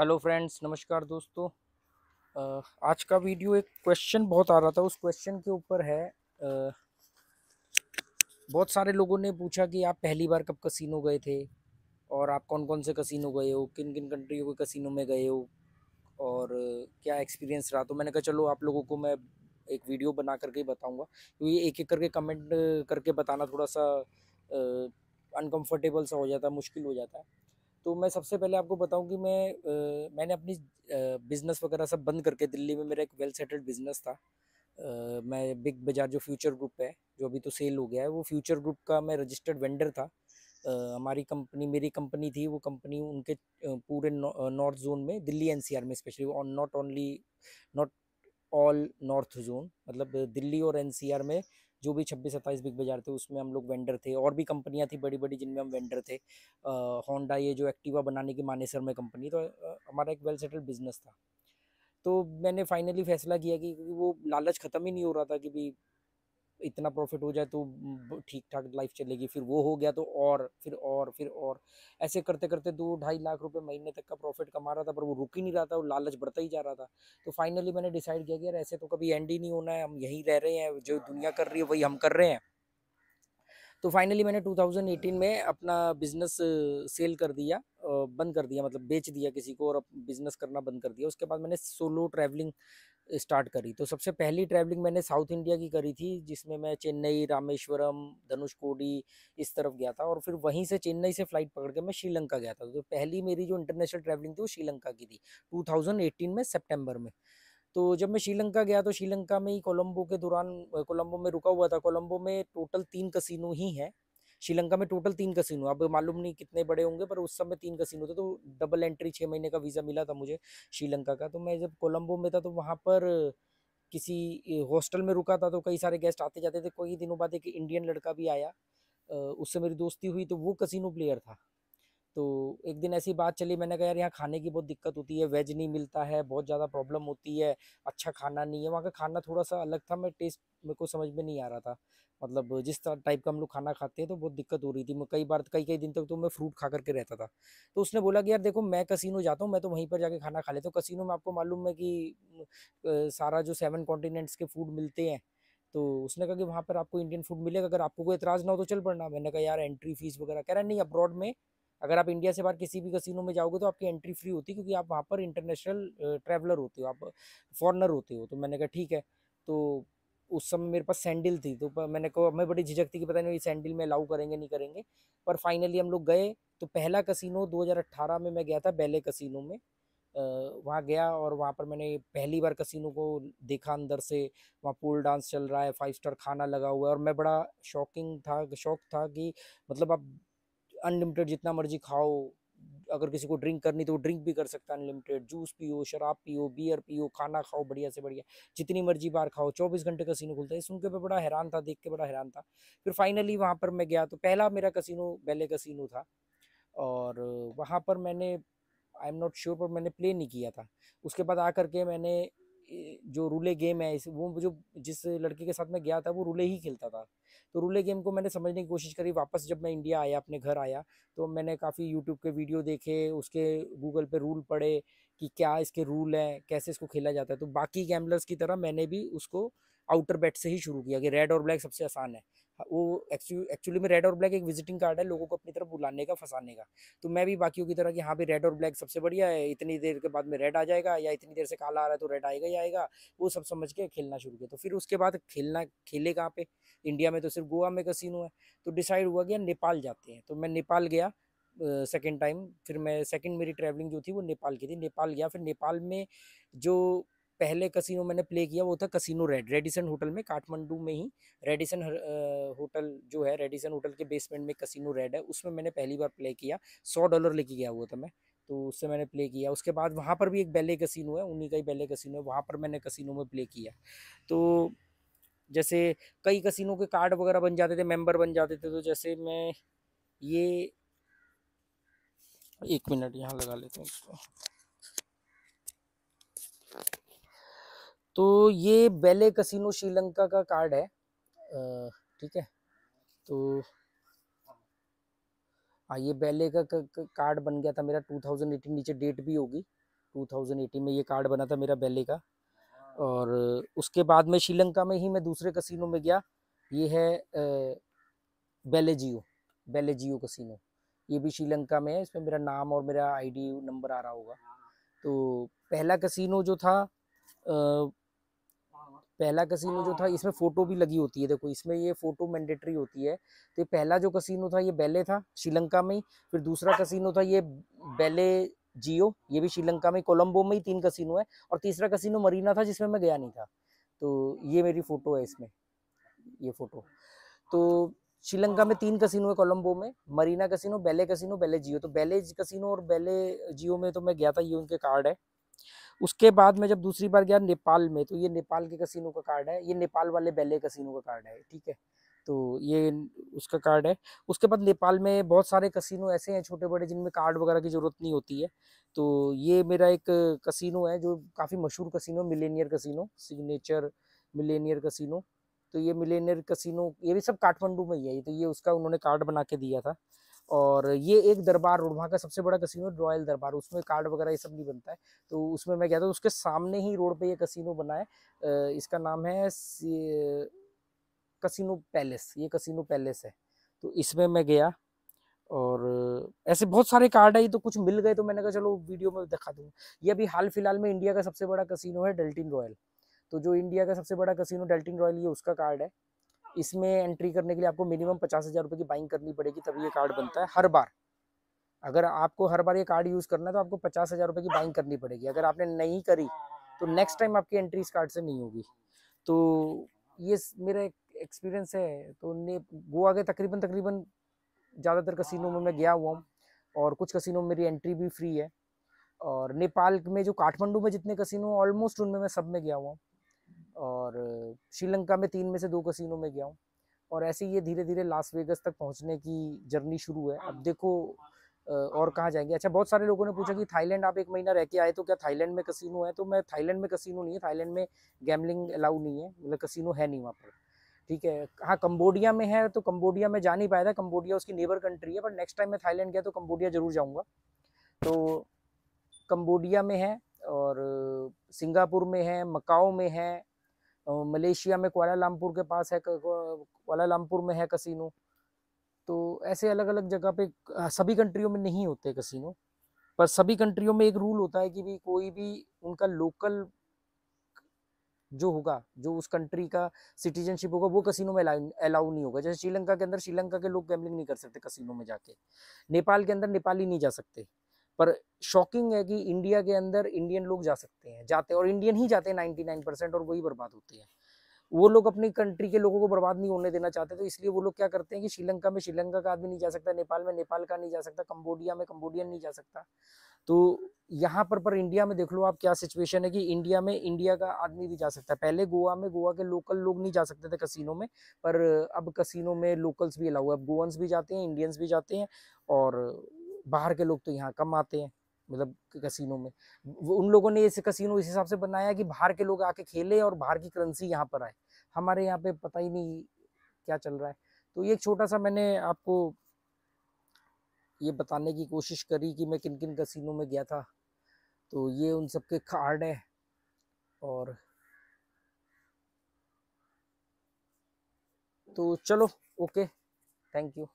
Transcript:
Hello friends नमस्कार दोस्तों आज का वीडियो एक क्वेश्चन बहुत आ रहा था उस क्वेश्चन के ऊपर है बहुत सारे लोगों ने पूछा कि आप पहली बार कब कसिनो गए थे और आप कौन कौन से कसिनो गए हो किन किन कंट्रियों के कसिनो में गए हो और क्या एक्सपीरियंस रहा तो मैंने कहा चलो आप लोगों को मैं एक वीडियो बना करके ही बताऊँगा क्योंकि तो एक एक करके कमेंट करके बताना थोड़ा सा अनकम्फर्टेबल सा हो जाता है मुश्किल हो जाता है तो मैं सबसे पहले आपको बताऊं कि मैं आ, मैंने अपनी बिज़नेस वगैरह सब बंद करके दिल्ली में मेरा एक वेल सेटल्ड बिज़नेस था आ, मैं बिग बाज़ार जो फ्यूचर ग्रुप है जो अभी तो सेल हो गया है वो फ्यूचर ग्रुप का मैं रजिस्टर्ड वेंडर था आ, हमारी कंपनी मेरी कंपनी थी वो कंपनी उनके पूरे नॉर्थ जोन में दिल्ली एन में specially not only not all north zone मतलब दिल्ली और एन में जो भी छब्बीस सत्ताईस बिग बाजार थे उसमें हम लोग वेंडर थे और भी कंपनियाँ थी बड़ी बड़ी जिनमें हम वेंडर थे होंडा ये जो एक्टिवा बनाने की मानेसर में कंपनी तो हमारा एक वेल सेटल्ड बिजनेस था तो मैंने फाइनली फैसला किया कि वो लालच ख़त्म ही नहीं हो रहा था कि भाई इतना प्रॉफिट हो जाए तो ठीक ठाक लाइफ चलेगी फिर वो हो गया तो और फिर और फिर और ऐसे करते करते दो ढाई लाख रुपए महीने तक का प्रॉफिट कमा रहा था पर वो रुक ही नहीं रहा था वो लालच बढ़ता ही जा रहा था तो फाइनली मैंने डिसाइड किया कि यार ऐसे तो कभी एंड ही नहीं होना है हम यहीं रह रहे हैं जो दुनिया कर रही है वही हम कर रहे हैं तो फाइनली मैंने टू में अपना बिजनेस सेल कर दिया बंद कर दिया मतलब बेच दिया किसी को और बिजनेस करना बंद कर दिया उसके बाद मैंने सोलो ट्रैवलिंग स्टार्ट करी तो सबसे पहली ट्रैवलिंग मैंने साउथ इंडिया की करी थी जिसमें मैं चेन्नई रामेश्वरम धनुषकोडी इस तरफ गया था और फिर वहीं से चेन्नई से फ्लाइट पकड़ के मैं श्रीलंका गया था तो पहली मेरी जो इंटरनेशनल ट्रैवलिंग थी वो श्रीलंका की थी 2018 में सितंबर में तो जब मैं श्रीलंका गया तो श्रीलंका में ही कोलम्बो के दौरान कोलंबो में रुका हुआ था कोलम्बो में टोटल तीन कसिनो ही हैं श्रीलंका में टोटल तीन कसिनो अब मालूम नहीं कितने बड़े होंगे पर उस समय तीन कसिनो थे तो डबल एंट्री छः महीने का वीज़ा मिला था मुझे श्रीलंका का तो मैं जब कोलम्बो में था तो वहाँ पर किसी हॉस्टल में रुका था तो कई सारे गेस्ट आते जाते थे कई दिनों बाद एक इंडियन लड़का भी आया उससे मेरी दोस्ती हुई तो वो कसिनो प्लेयर था तो एक दिन ऐसी बात चली मैंने कहा यार यहाँ खाने की बहुत दिक्कत होती है वेज नहीं मिलता है बहुत ज़्यादा प्रॉब्लम होती है अच्छा खाना नहीं है वहाँ का खाना थोड़ा सा अलग था मैं टेस्ट मेरे को समझ में नहीं आ रहा था मतलब जिस टाइप का हम लोग खाना खाते हैं तो बहुत दिक्कत हो रही थी मैं कई बार कई कई दिन तक तो मैं फ्रूट खा करके रहता था तो उसने बोला कि यार देखो मैं कसिनो जाता हूँ मैं तो वहीं पर जाके खाना खा लेता हूँ कसिनो में आपको मालूम है कि सारा जो सेवन कॉन्टिनेंट्स के फूड मिलते हैं तो उसने कहा कि वहाँ पर आपको इंडियन फूड मिलेगा अगर आपको कोई एतराज़ ना हो तो चल पड़ना मैंने कहा यार एंट्री फीस वगैरह कह रहा नहीं अब्रॉड में अगर आप इंडिया से बाहर किसी भी कसिनो में जाओगे तो आपकी एंट्री फ्री होती है क्योंकि आप वहाँ पर इंटरनेशनल ट्रैवलर होते हो आप फॉरनर होते हो तो मैंने कहा ठीक है तो उस समय मेरे पास सैंडल थी तो मैंने कहा हमें बड़ी झिझक थी कि पता नहीं ये सैंडल में अलाउ करेंगे नहीं करेंगे पर फाइनली हम लोग गए तो पहला कसिनो 2018 में मैं गया था बेले कसिनो में वहाँ गया और वहाँ पर मैंने पहली बार कसिनो को देखा अंदर से वहाँ पूल डांस चल रहा है फाइव स्टार खाना लगा हुआ है और मैं बड़ा शॉकिंग था शौक था कि मतलब आप अनलिमिटेड जितना मर्जी खाओ अगर किसी को ड्रिंक करनी तो वो ड्रिंक भी कर सकता है अनलिमिटेड जूस पियो शराब पियो बियर पियो खाना खाओ बढ़िया से बढ़िया जितनी मर्जी बार खाओ चौबीस घंटे कसिनो खुलता है सुन के मैं बड़ा हैरान था देख के बड़ा हैरान था फिर फाइनली वहाँ पर मैं गया तो पहला मेरा कसिनो बेले कसिनो था और वहाँ पर मैंने आई एम नॉट श्योर पर मैंने प्ले नहीं किया था उसके बाद आकर के मैंने जो रूले गेम है इस वो जो जिस लड़के के साथ मैं गया था वो रूले ही खेलता था तो रूले गेम को मैंने समझने की कोशिश करी वापस जब मैं इंडिया आया अपने घर आया तो मैंने काफ़ी यूट्यूब के वीडियो देखे उसके गूगल पे रूल पढ़े कि क्या इसके रूल हैं कैसे इसको खेला जाता है तो बाकी गैमलर्स की तरह मैंने भी उसको आउटर बैट से ही शुरू किया कि रेड और ब्लैक सबसे आसान है वो एक्चुअली में रेड और ब्लैक एक विजिटिंग कार्ड है लोगों को अपनी तरफ बुलाने का फंसाने का तो मैं भी बाकियों की तरह कि हाँ भी रेड और ब्लैक सबसे बढ़िया है इतनी देर के बाद में रेड आ जाएगा या इतनी देर से काला आ रहा है तो रेड आएगा ही आएगा वो सब समझ के खेलना शुरू किया तो फिर उसके बाद खेलना खेले कहाँ पे इंडिया में तो सिर्फ गोवा में कसिनो है तो डिसाइड हुआ कि नेपाल जाते हैं तो मैं नेपाल गया सेकेंड टाइम फिर मैं सेकेंड मेरी ट्रैवलिंग जो थी वो नेपाल की थी नेपाल गया फिर नेपाल में जो पहले कसिनो मैंने प्ले किया वो था कसिनो रेड रेडिसन होटल में काठमांडू में ही रेडिसन होटल जो है रेडिसन होटल के बेसमेंट में कसिनो रेड है उसमें मैंने पहली बार प्ले किया सौ डॉलर लेके गया हुआ था मैं तो उससे मैंने प्ले किया उसके बाद वहाँ पर भी एक बैले कसिनो है उन्हीं का ही बैले कसिनो है वहाँ पर मैंने कसिनो में प्ले किया तो जैसे कई कसिनो के कार्ड वगैरह बन जाते थे मेम्बर बन जाते थे तो जैसे मैं ये एक मिनट यहाँ लगा लेते हैं इसको तो ये बेले कसिनो श्रीलंका का कार्ड है ठीक है तो हाँ ये बेले का कार्ड बन गया था मेरा 2018 नीचे डेट भी होगी 2018 में ये कार्ड बना था मेरा बेले का और उसके बाद में श्रीलंका में ही मैं दूसरे कसिनो में गया ये है बेले जियो बेले जियो कसिनो ये भी श्रीलंका में है इसमें मेरा नाम और मेरा आईडी नंबर आ रहा होगा तो पहला कसिनो जो था पहला कसिनो जो था हाँ। इसमें फोटो भी लगी होती है देखो इसमें ये फोटो मैंडेटरी होती है तो ये पहला जो कसिनो था ये बेले था श्रीलंका में फिर दूसरा कसिनो था ये बेले जियो ये भी श्रीलंका में कोलंबो में ही तीन कसिनो है और तीसरा कसिनो मरीना था जिसमें मैं गया नहीं था तो ये मेरी फ़ोटो है इसमें ये फ़ोटो तो श्रीलंका में तीन कसिनो है कोलंबो में मरीना कसिनो बेले कसिनो बेले जियो तो बेले कसिनो और बेले जियो में तो मैं गया था ये उनके कार्ड है उसके बाद मैं जब दूसरी बार गया नेपाल में तो ये नेपाल के कसिनो का कार्ड है ये नेपाल वाले बेले कसिनो का कार्ड है ठीक है तो ये उसका कार्ड है उसके बाद नेपाल में बहुत सारे कसिनो ऐसे हैं छोटे बड़े जिनमें कार्ड वगैरह की ज़रूरत नहीं होती है तो ये मेरा एक कसिनो है जो काफ़ी मशहूर casino millionaire casino signature millionaire casino तो ये मिलेनियर कसिनो ये भी सब काठमांडू में ही है तो ये उसका उन्होंने कार्ड बना के दिया था और ये एक दरबार रोड वहाँ का सबसे बड़ा कसिनो रॉयल दरबार उसमें कार्ड वगैरह ये सब नहीं बनता है तो उसमें मैं गया था उसके सामने ही रोड पे ये कसिनो बना है इसका नाम है कसिनो पैलेस ये कसिनो पैलेस है तो इसमें मैं गया और ऐसे बहुत सारे कार्ड आई तो कुछ मिल गए तो मैंने कहा चलो वीडियो में दिखा दूँ ये अभी हाल फिलहाल में इंडिया का सबसे बड़ा कसिनो है डेल्टिन रॉयल तो जो इंडिया का सबसे बड़ा कसिनो डेल्टिन रॉयल ये उसका कार्ड है इसमें एंट्री करने के लिए आपको मिनिमम पचास हज़ार रुपये की बाइंग करनी पड़ेगी तभी ये कार्ड बनता है हर बार अगर आपको हर बार ये कार्ड यूज़ करना है तो आपको पचास हज़ार रुपये की बाइंग करनी पड़ेगी अगर आपने नहीं करी तो नेक्स्ट टाइम आपकी एंट्री इस कार्ड से नहीं होगी तो ये मेरा एक एक्सपीरियंस है तो ने गोवा के तकरीबन तकरीबन ज़्यादातर कसिनो में मैं गया हुआ हूँ और कुछ कसिनो में मेरी एंट्री भी फ्री है और नेपाल में जो काठमांडू में जितने कसिनो ऑलमोस्ट उनमें मैं सब में गया हुआ हूँ और श्रीलंका में तीन में से दो कसिनों में गया हूँ और ऐसे ये धीरे धीरे लास वेगस तक पहुँचने की जर्नी शुरू है अब देखो और कहाँ जाएंगे अच्छा बहुत सारे लोगों ने पूछा कि थाईलैंड आप एक महीना रह के आए तो क्या थाईलैंड में कसिनो है तो मैं थाईलैंड में कसिनो नहीं है थाईलैंड में गैमलिंग अलाउ नहीं है मतलब कसिनो है नहीं वहाँ पर ठीक है हाँ कम्बोडिया में है तो कम्बोडिया में जा नहीं पाया था कम्बोडिया उसकी नेबर कंट्री है पर नेक्स्ट टाइम मैं थाईलैंड गया तो कम्बोडिया ज़रूर जाऊँगा तो कम्बोडिया में है और सिंगापुर में है मकाओ में है मलेशिया में कोलालमपुर के पास है कोलालमपुर में है कसिनो तो ऐसे अलग अलग जगह पे सभी कंट्रियों में नहीं होते कसिनो पर सभी कंट्रियों में एक रूल होता है कि भी कोई भी उनका लोकल जो होगा जो उस कंट्री का सिटीजनशिप होगा वो कसिनो में अलाउ नहीं होगा जैसे श्रीलंका के अंदर श्रीलंका के लोग गैमलिंग नहीं कर सकते कसिनो में जाके नेपाल के अंदर नेपाली नहीं जा सकते पर शॉकिंग है कि इंडिया के अंदर इंडियन लोग जा सकते हैं जाते और इंडियन ही जाते हैं नाइन्टी नाइन परसेंट और वही बर्बाद होते हैं वो लोग अपनी कंट्री के लोगों को बर्बाद नहीं होने देना चाहते तो इसलिए वो लोग क्या करते हैं कि श्रीलंका में श्रीलंका का आदमी नहीं जा सकता नेपाल में नेपाल का नहीं जा सकता कम्बोडिया में कम्बोडियन नहीं जा सकता तो यहाँ पर पर इंडिया में देख लो आप क्या सिचुएशन है कि इंडिया में इंडिया का आदमी भी जा सकता है पहले गोवा में गोवा के लोकल लोग नहीं जा सकते थे कसिनो में पर अब कसिनो में लोकल्स भी अलाउ है अब गोवंस भी जाते हैं इंडियंस भी जाते हैं और बाहर के लोग तो यहाँ कम आते हैं मतलब कसिनो में वो उन लोगों ने इस कसिनो इस हिसाब से बनाया कि बाहर के लोग आके खेले और बाहर की करेंसी यहाँ पर आए हमारे यहाँ पे पता ही नहीं क्या चल रहा है तो ये एक छोटा सा मैंने आपको ये बताने की कोशिश करी कि मैं किन किन कसिनो में गया था तो ये उन सबके कार्ड है और तो चलो ओके थैंक यू